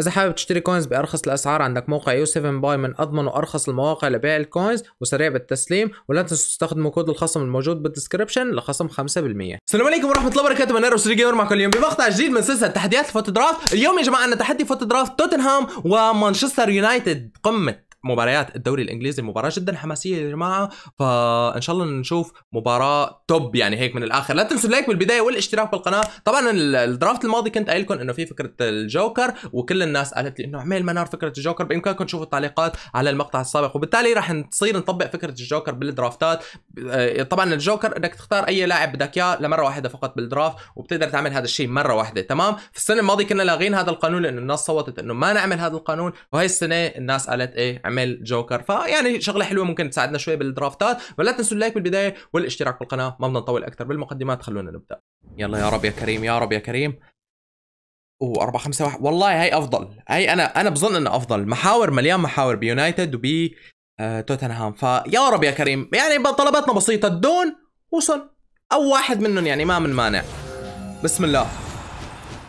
اذا حابب تشتري كوينز بارخص الاسعار عندك موقع يو 7 باي من اضمن وارخص المواقع لبيع الكوينز وسريع بالتسليم ولا تنسوا تستخدموا كود الخصم الموجود بالدسكربشن لخصم 5% السلام عليكم ورحمه الله وبركاته أنا ايروس جيمر معكم اليوم بمقطع جديد من سلسله تحديات الفوتو درافت اليوم يا جماعه عندنا تحدي فوتو درافت توتنهام ومانشستر يونايتد قمه مباريات الدوري الانجليزي مباراه جدا حماسيه يا جماعه فان شاء الله نشوف مباراه توب يعني هيك من الاخر لا تنسوا اللايك بالبدايه والاشتراك بالقناه طبعا الدرافت الماضي كنت قايل لكم انه في فكره الجوكر وكل الناس قالت لي انه اعمل منار فكره الجوكر بامكانكم تشوفوا التعليقات على المقطع السابق وبالتالي راح نصير نطبق فكره الجوكر بالدرافتات آه، طبعا الجوكر انك تختار اي لاعب بدك اياه لمره واحده فقط بالدرافت وبتقدر تعمل هذا الشيء مره واحده تمام في السنه الماضيه كنا لاغين هذا القانون لانه الناس صوتت انه ما نعمل هذا القانون وهي السنه الناس قالت ايه اعمال جوكر فيعني شغله حلوه ممكن تساعدنا شوي بالدرافتات ولا تنسوا اللايك بالبدايه والاشتراك بالقناه ما بدنا نطول اكثر بالمقدمات خلونا نبدا يلا يا رب يا كريم يا رب يا كريم اوه 4 5 1 والله هي افضل هي انا انا بظن انه افضل محاور مليان محاور بيونايتد وبي آه توتنهام فيا رب يا كريم يعني طلباتنا بسيطه الدون وصل او واحد منهم يعني ما من مانع بسم الله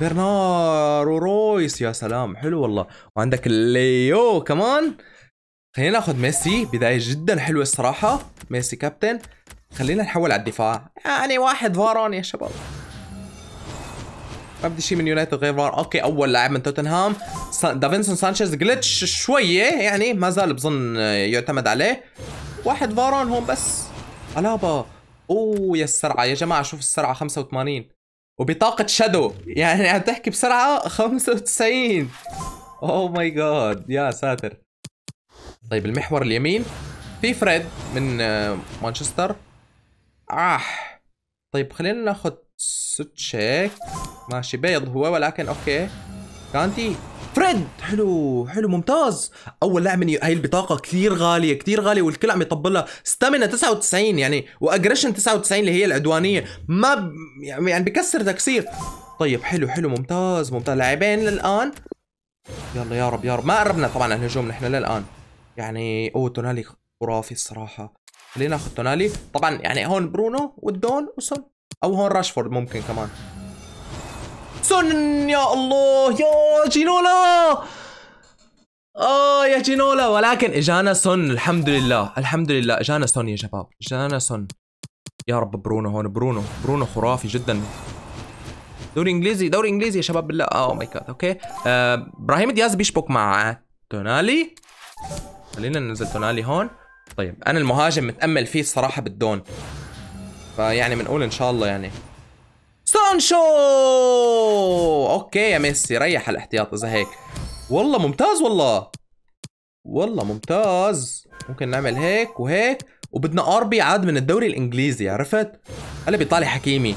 برنار ورويس يا سلام حلو والله وعندك الليو كمان خلينا ناخذ ميسي بداية جدا حلوة الصراحة ميسي كابتن خلينا نحول على الدفاع يعني واحد فارون يا شباب ما بدي شيء من يونايتد غير فارون اوكي اول لاعب من توتنهام دافنسون دافينسون سانشيز جلتش شوية يعني ما زال بظن يعتمد عليه واحد فارون هون بس علابا اوه يا السرعة يا جماعة شوف السرعة 85 وبطاقة شادو يعني عم تحكي بسرعة 95 اوه ماي جاد يا ساتر طيب المحور اليمين في فريد من آه، مانشستر آه طيب خلينا ناخذ سوتشيك ماشي بيض هو ولكن اوكي كانتي فريد حلو حلو ممتاز اول لاعب من ي... هاي البطاقه كثير غاليه كثير غاليه والكل عم يطبل لها ستامينا 99 يعني واجريشن 99 اللي هي العدوانيه ما ب... يعني،, يعني بكسر تكسير طيب حلو حلو ممتاز ممتاز لاعبين للان يلا يا رب يا رب ما قربنا طبعا الهجوم نحن للان يعني اوه تونالي خرافي الصراحه خلينا ناخذ تونالي طبعا يعني هون برونو والدون وسون او هون راشفورد ممكن كمان سون يا الله يا جينولا اه يا جينولا ولكن اجانا سون الحمد لله الحمد لله اجانا سون يا شباب اجانا سون يا رب برونو هون برونو برونو خرافي جدا دوري انجليزي دوري انجليزي يا شباب بالله اوه ماي جاد اوكي آه، ابراهيم دياز بيشبك مع تونالي خلينا ننزل تونالي هون طيب انا المهاجم متامل فيه الصراحه بالدون فيعني بنقول ان شاء الله يعني سانشو اوكي يا ميسي ريح الاحتياط اذا هيك والله ممتاز والله والله ممتاز ممكن نعمل هيك وهيك وبدنا اربي عاد من الدوري الانجليزي عرفت هلا بيطالع حكيمي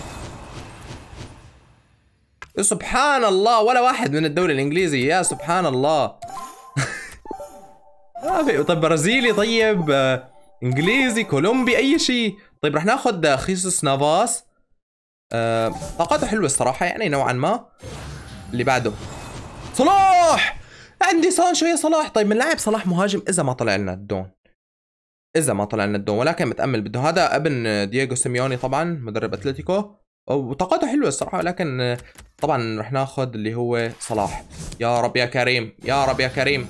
سبحان الله ولا واحد من الدوري الانجليزي يا سبحان الله آه طيب برازيلي طيب آه انجليزي كولومبي اي شيء طيب رح ناخذ آه، خيسوس نافاس آه طاقاته حلوه الصراحه يعني نوعا ما اللي بعده صلاح عندي سانشو يا صلاح طيب بنلاعب صلاح مهاجم اذا ما طلع لنا الدون اذا ما طلع لنا الدون ولكن متامل بده هذا ابن آه، دييغو سيميوني طبعا مدرب اتلتيكو وطاقته حلوه الصراحه ولكن آه، طبعا رح ناخذ اللي هو صلاح يا رب يا كريم يا رب يا كريم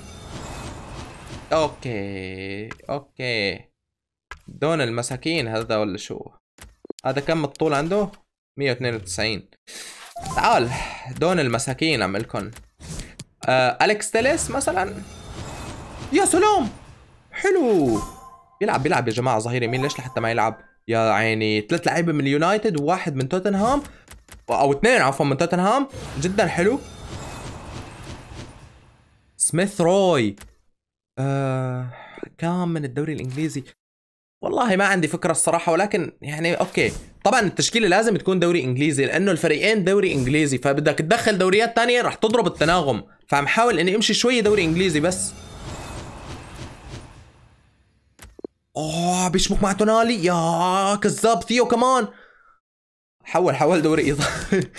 اوكي اوكي دون المساكين هذا ولا شو هذا كم الطول عنده 192 تعال دون المساكين اعملكن آه اليكس تيليس مثلا يا سلام حلو بيلعب بيلعب يا جماعه ظهير يمين ليش لحتى ما يلعب يا عيني ثلاث لعيبه من اليونايتد وواحد من توتنهام او اثنين عفوا من توتنهام جدا حلو سميث روي آه كام من الدوري الانجليزي والله ما عندي فكره الصراحه ولكن يعني اوكي طبعا التشكيله لازم تكون دوري انجليزي لانه الفريقين دوري انجليزي فبدك تدخل دوريات ثانيه رح تضرب التناغم فعم حاول اني امشي شويه دوري انجليزي بس اوه بيشبك مع تونالي يا كذاب ثيو كمان حول حول دوري ايطالي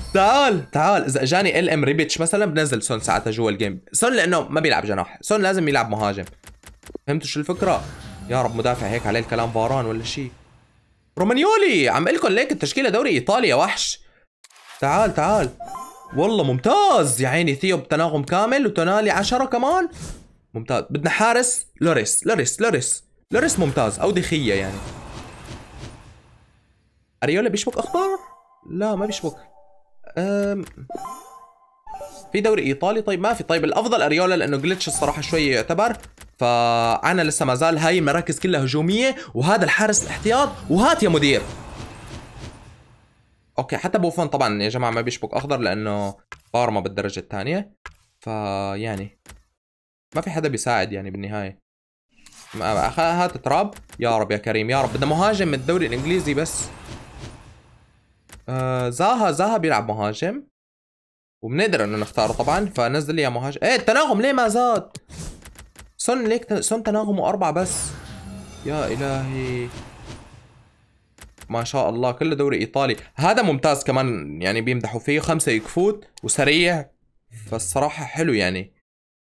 تعال تعال اذا اجاني ال ام ريبيتش مثلا بنزل سون ساعتها جوا الجيم سون لانه ما بيلعب جناح سون لازم يلعب مهاجم فهمتوا شو الفكره يا رب مدافع هيك عليه الكلام فاران ولا شيء رومانيولي عم لكم ليك التشكيله دوري ايطاليا وحش تعال تعال والله ممتاز يا عيني ثيو بتناغم كامل وتونالي 10 كمان ممتاز بدنا حارس لوريس لوريس لوريس لوريس ممتاز او دخيه يعني اريولا بيشبك اخبار لا ما بيشبك في دوري ايطالي طيب ما في طيب الافضل اريولا لانه جلتش الصراحه شوي يعتبر فانا لسه ما زال هاي المراكز كلها هجوميه وهذا الحارس الاحتياط وهات يا مدير اوكي حتى بوفون طبعا يا جماعه ما بيشبك اخضر لانه بارما بالدرجه الثانيه فيعني ما في حدا بيساعد يعني بالنهايه هات تراب يا رب يا كريم يا رب بدنا مهاجم من الدوري الانجليزي بس آه، زاها زاها بيلعب مهاجم وبنقدر انه نختاره طبعا فنزل لي يا مهاجم ايه التناغم ليه ما زاد سون ليك تن... سون تناغمه اربعة بس يا الهي ما شاء الله كله دوري ايطالي هذا ممتاز كمان يعني بيمدحوا فيه خمسة يكفوت وسريع فالصراحة حلو يعني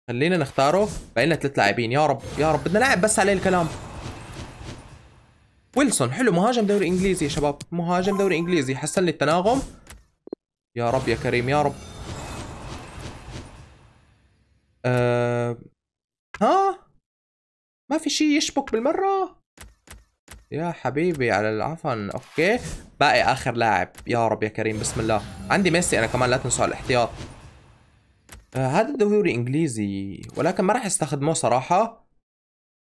خلينا نختاره باقي لنا ثلاث لاعبين يا رب يا رب بدنا لاعب بس عليه الكلام ويلسون حلو مهاجم دوري انجليزي يا شباب مهاجم دوري انجليزي حسن لي التناغم يا رب يا كريم يا رب أه... ها ما في شيء يشبك بالمره يا حبيبي على العفن اوكي باقي اخر لاعب يا رب يا كريم بسم الله عندي ميسي انا كمان لا تنسوا الاحتياط آه هذا الدوري انجليزي ولكن ما راح استخدمه صراحه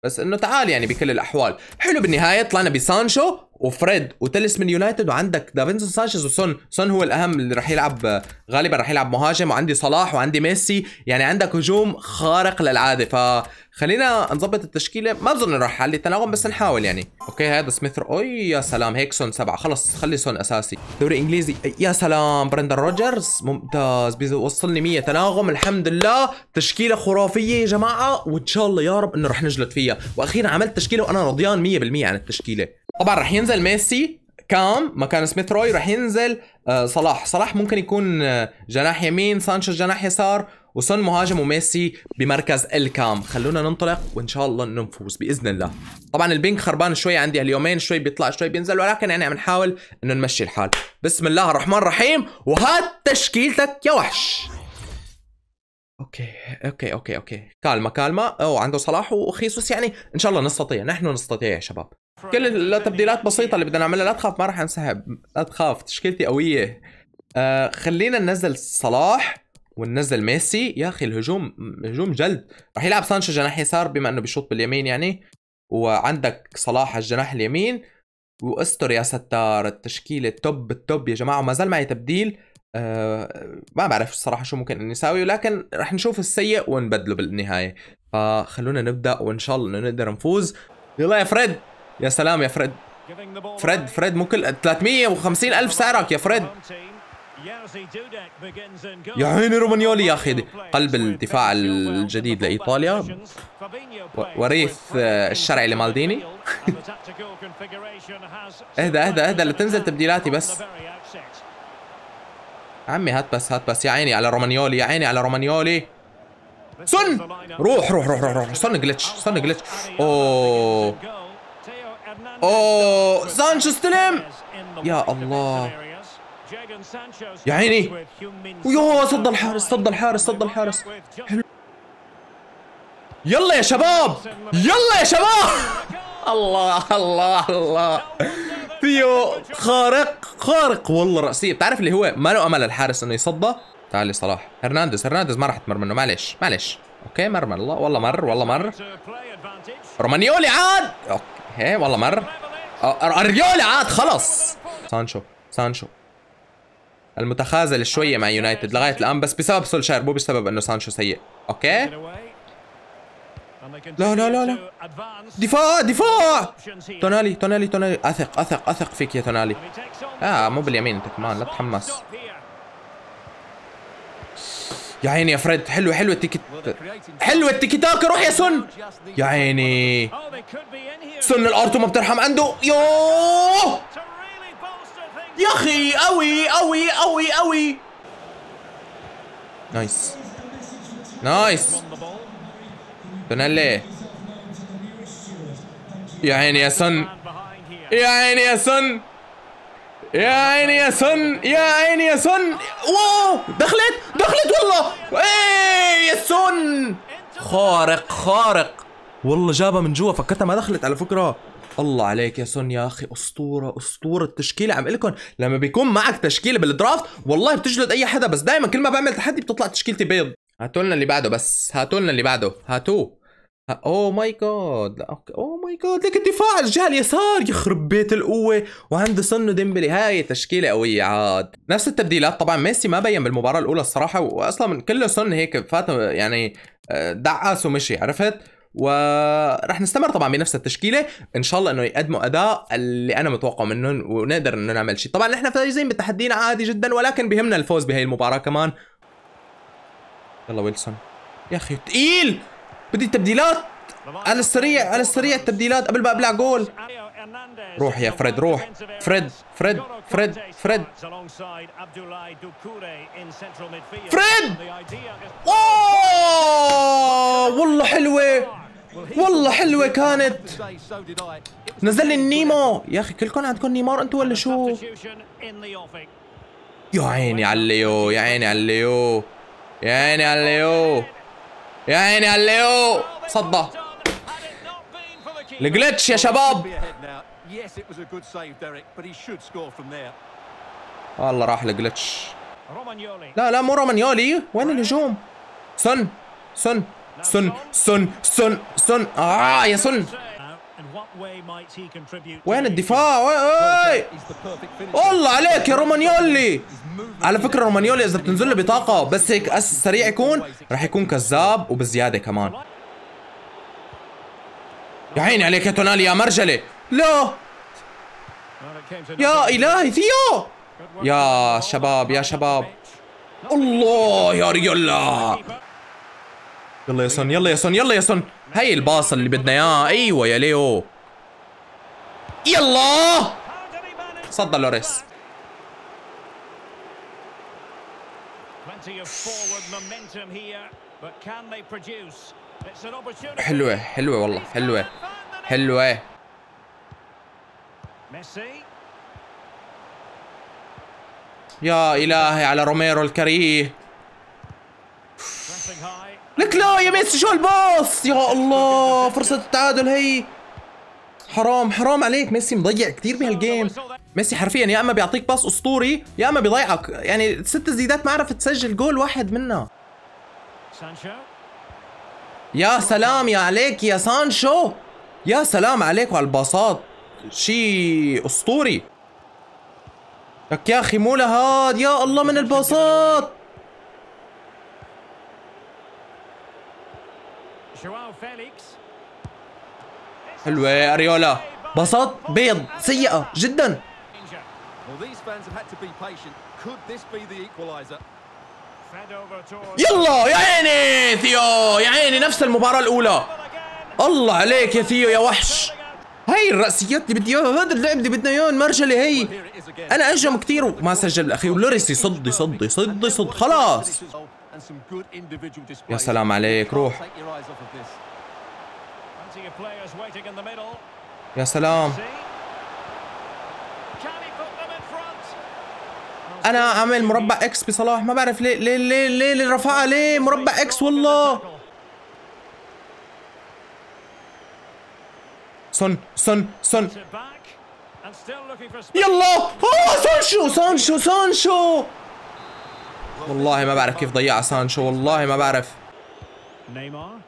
بس انه تعال يعني بكل الاحوال حلو بالنهايه طلعنا بسانشو وفريد وتلس من يونايتد وعندك دافينسون سانشيز وسون سون هو الاهم اللي راح يلعب غالبا راح يلعب مهاجم وعندي صلاح وعندي ميسي يعني عندك هجوم خارق للعاده فخلينا نظبط التشكيله ما بظن راح حل التناغم بس نحاول يعني اوكي هذا سميث اوي يا سلام هيك سون سبعه خلص خلي سون اساسي دوري انجليزي يا سلام برندر روجرز ممتاز بيوصلني 100 تناغم الحمد لله تشكيله خرافيه يا جماعه وان شاء الله يا رب انه راح نجلد فيها واخيرا عملت تشكيله وانا رضيان 100% عن التشكيله طبعا رح ينزل ميسي كام مكان سميث روي رح ينزل آه، صلاح صلاح ممكن يكون آه، جناح يمين سانشيز جناح يسار وسون مهاجم وميسي بمركز الكام خلونا ننطلق وان شاء الله نفوز باذن الله طبعا البنك خربان شوي عندي هاليومين شوي بيطلع شوي بينزل ولكن يعني عم نحاول انه نمشي الحال بسم الله الرحمن الرحيم وهات تشكيلتك يا وحش اوكي اوكي اوكي اوكي كالمه كالمه او عنده صلاح وخيسوس يعني ان شاء الله نستطيع نحن نستطيع يا شباب كل التبديلات بسيطه اللي بدنا نعملها لا تخاف ما راح انسحب لا تخاف تشكيلتي قويه آه خلينا ننزل صلاح وننزل ميسي يا اخي الهجوم هجوم جلد راح يلعب سانشو جناح يسار بما انه بيشوط باليمين يعني وعندك صلاح الجناح اليمين واستر يا ستار التشكيله التوب التوب يا جماعه وما زال معي تبديل أه ما بعرف الصراحه شو ممكن اني اساوي ولكن رح نشوف السيء ونبدله بالنهايه فخلونا نبدا وان شاء الله انه نقدر نفوز يلا يا فريد يا سلام يا فريد فريد فريد مو كل 350 ألف سعرك يا فريد يا عيني رومانيولي يا أخي قلب الدفاع الجديد لإيطاليا وريث آه، الشرعي لمالديني اهدى اهدى اهدى لتنزل تبديلاتي بس عمي هات بس هات بس يا عيني على رومانيولي يا عيني على رومانيولي سن روح روح روح روح, روح. سن جلتش سن جلتش اوه اوه سانشو استلم يا الله يا عيني ويوه صد الحارس صد الحارس صد الحارس يلا يا شباب يلا يا شباب الله الله الله فيو خارق خارق والله راسيه بتعرف اللي هو ما له أمل الحارس إنه يصدى تعال لي صلاح هرنانديز هرنانديز ما راح تمر منه معلش معلش أوكي مر من الله والله مر والله مر رومانيولي عاد أوكي ايه والله مرة اريولا عاد خلص سانشو سانشو المتخاذل شوية مع يونايتد لغاية الآن بس بسبب سولشاير مو بسبب إنه سانشو سيء أوكي لا لا لا لا دفاع دفاع تونالي تونالي تونالي أثق أثق أثق فيك يا تونالي آه مو باليمين أنت كمان لا تحمس يا عيني يا فريد حلوه حلوه التيكي حلوه التيكي تاكا روح يا سن يا عيني سن الارتو ما بترحم عنده يوه يا اخي قوي قوي قوي قوي نايس نايس تونالي يا عيني يا سن يا عيني يا سن يا عيني يا سن يا عيني يا سن واو دخلت دخلت والله ايه يا سن خارق خارق والله جابها من جوا فكرتها ما دخلت على فكره الله عليك يا سون يا اخي اسطوره اسطوره تشكيله عم لكم لما بيكون معك تشكيله بالدرافت والله بتجلد اي حدا بس دائما كل ما بعمل تحدي بتطلع تشكيلتي بيض هاتوا لنا اللي بعده بس هاتوا لنا اللي بعده هاتوه اوه ماي جاد لا اوكي اوه ماي جاد لك الدفاع الجهه اليسار يخرب بيت القوه وعنده سن وديمبلي هاي تشكيله قويه عاد نفس التبديلات طبعا ميسي ما بين بالمباراه الاولى الصراحه واصلا كله سن هيك فات يعني آه، دعس ومشي عرفت ورح نستمر طبعا بنفس التشكيله ان شاء الله انه يقدموا اداء اللي انا متوقع منهم ونقدر انه نعمل شيء طبعا نحن فايزين بتحدينا عادي جدا ولكن بهمنا الفوز بهي المباراه كمان يلا ويلسون يا اخي ثقيل بدي تبديلات على السريع على السريع التبديلات قبل ما ابلع جول روح يا فريد روح فريد فريد فريد فريد فريد اوه والله حلوه والله حلوه كانت نزل لي النيمو يا اخي كلكم عندكم نيمار انتوا ولا شو يا عيني على ليو يا عيني على ليو يا عيني على ليو يا عيني هالليو صدى الجلتش يا شباب والله راح الجلتش لا لا مو رومانيولي وين الهجوم سن سن سن سن سن سن اه يا سن وين الدفاع وي والله عليك يا رومانيولي على فكره رومانيولي اذا بتنزل له بطاقه بس هيك اسس سريع يكون راح يكون كذاب وبزياده كمان يا عيني عليك يا تونالي يا مرجله لا يا الهي ثيو يا شباب يا شباب الله يا ريولا يلا يا سون يلا يا سون يلا يا سون هي الباص اللي بدنا اياه ايوه يا ليو يلا صدى لوريس حلوة حلوة والله حلوة حلوة يا إلهي على روميرو الكريه لك لا يا ميسي شو الباص يا الله فرصة التعادل هي حرام حرام عليك ميسي مضيع كثير بهالجيم ميسي حرفيا يا اما بيعطيك باس اسطوري يا اما بيضيعك يعني ست زيدات ما عرفت تسجل جول واحد منها يا سلام يا عليك يا سانشو يا سلام عليك وعلى الباصات شيء اسطوري لك يا اخي مو لهاد يا الله من الباصات حلوة اريولا بساط بيض سيئة جدا يلا يا عيني ثيو يا عيني نفس المباراة الأولى الله عليك يا ثيو يا وحش هاي الرأسيات اللي بدي اياها هذا اللعب اللي بدنا اياه المرجله هي انا اجم كثير وما سجل أخي ولوريس يصد يصد يصد يصد خلاص يا سلام عليك روح يا سلام انا عامل مربع اكس بصلاح ما بعرف ليه ليه ليه ليه رفعها ليه مربع اكس والله سون سون سون يلا سانشو سانشو سانشو والله ما بعرف كيف ضيعها سانشو والله ما بعرف نيمار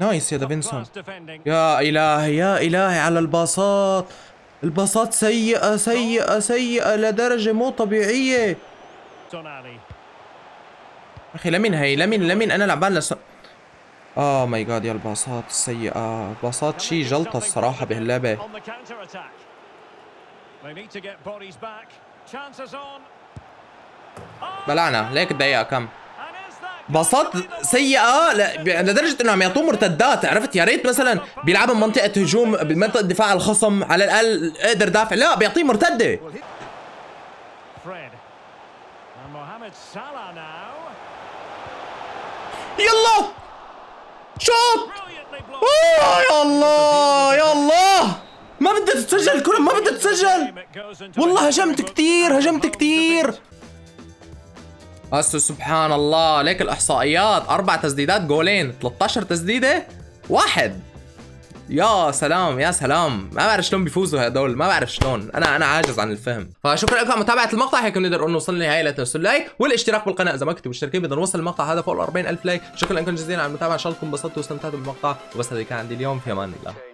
نايس يا دافنسون يا الهي يا الهي على الباصات الباصات سيئة سيئة سيئة لدرجة مو طبيعية اخي لمين هي لمين لمين انا لعبان لس اه ماي جاد يا الباصات السيئة الباصات شي جلطة الصراحة بهاللعبة بلعنا ليك دقيقة كم باصات سيئه لدرجه انه عم يعطوه مرتدات عرفت يا ريت مثلا بيلعب بمنطقه هجوم بمنطقه دفاع الخصم على الاقل قدر دافع لا بيعطيه مرتده يلا شوط اوه يا الله يا الله ما بدها تتسجل الكره ما بدها تتسجل والله هجمت كثير هجمت كثير بس سبحان الله ليك الاحصائيات اربع تسديدات جولين 13 تسديده واحد يا سلام يا سلام ما بعرف شلون بيفوزوا هدول ما بعرف شلون انا انا عاجز عن الفهم فشكرا لكم على متابعه المقطع هيك بنقدر انه وصلنا لنهايه لتوصل لايك والاشتراك بالقناه اذا ما كنتوا مشتركين بدنا نوصل المقطع هذا فوق ال 40000 لايك شكرا لكم جزيلا على المتابعه ان شاء الله تكونوا انبسطتوا واستمتعتوا بالمقطع وبس هذا كان عندي اليوم في امان الله